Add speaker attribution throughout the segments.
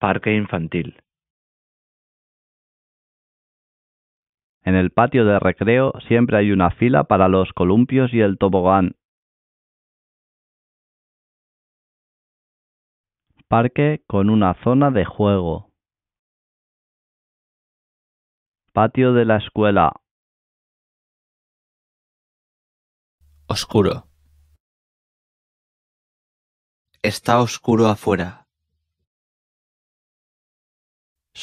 Speaker 1: Parque infantil. En el patio de recreo siempre hay una fila para los columpios y el tobogán. Parque con una zona de juego. Patio de la escuela. Oscuro. Está oscuro afuera.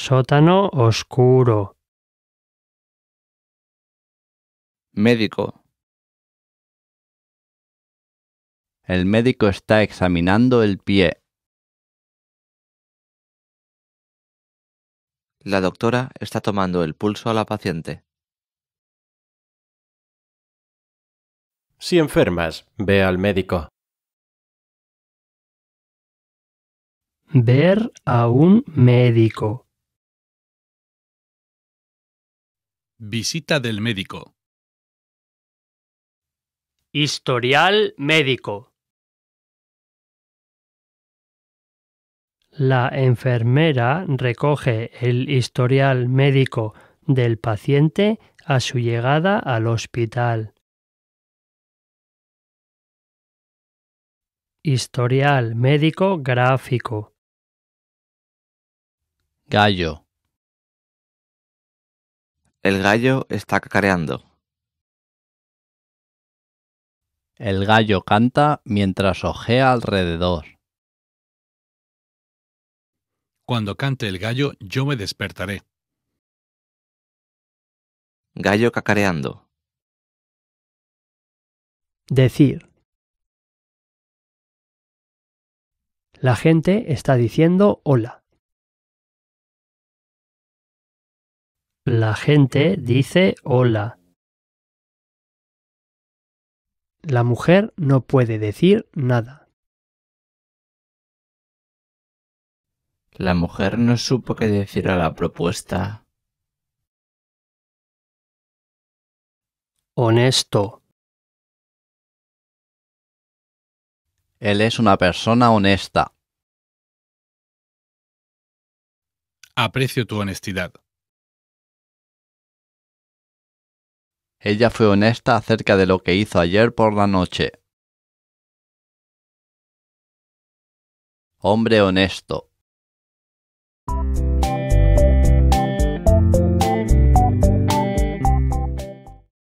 Speaker 1: Sótano oscuro. Médico. El médico está examinando el pie. La doctora está tomando el pulso a la paciente. Si enfermas, ve al médico. Ver a un médico. Visita del médico. Historial médico. La enfermera recoge el historial médico del paciente a su llegada al hospital. Historial médico gráfico. Gallo. El gallo está cacareando. El gallo canta mientras ojea alrededor. Cuando cante el gallo, yo me despertaré. Gallo cacareando. Decir. La gente está diciendo hola.
Speaker 2: La gente dice
Speaker 1: hola. La mujer no puede decir nada. La mujer no supo qué decir a la propuesta. Honesto. Él es una persona honesta. Aprecio tu honestidad. Ella fue honesta acerca de lo que hizo ayer por la noche. Hombre honesto.